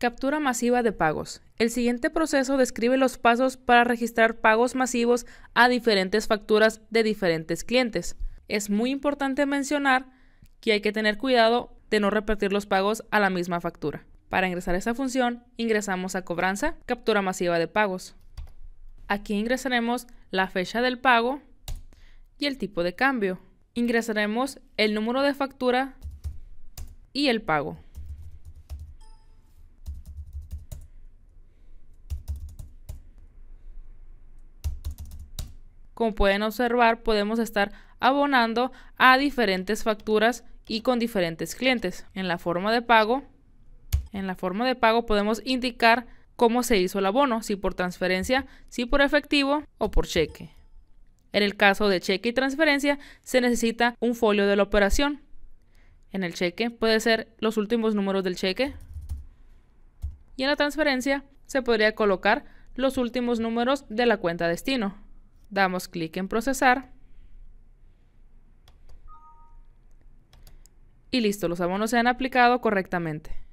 Captura masiva de pagos. El siguiente proceso describe los pasos para registrar pagos masivos a diferentes facturas de diferentes clientes. Es muy importante mencionar que hay que tener cuidado de no repetir los pagos a la misma factura. Para ingresar esta función, ingresamos a Cobranza, Captura masiva de pagos. Aquí ingresaremos la fecha del pago y el tipo de cambio. Ingresaremos el número de factura y el pago. Como pueden observar, podemos estar abonando a diferentes facturas y con diferentes clientes. En la forma de pago, en la forma de pago podemos indicar cómo se hizo el abono, si por transferencia, si por efectivo o por cheque. En el caso de cheque y transferencia, se necesita un folio de la operación. En el cheque puede ser los últimos números del cheque. Y en la transferencia se podría colocar los últimos números de la cuenta destino. Damos clic en procesar. Y listo, los abonos se han aplicado correctamente.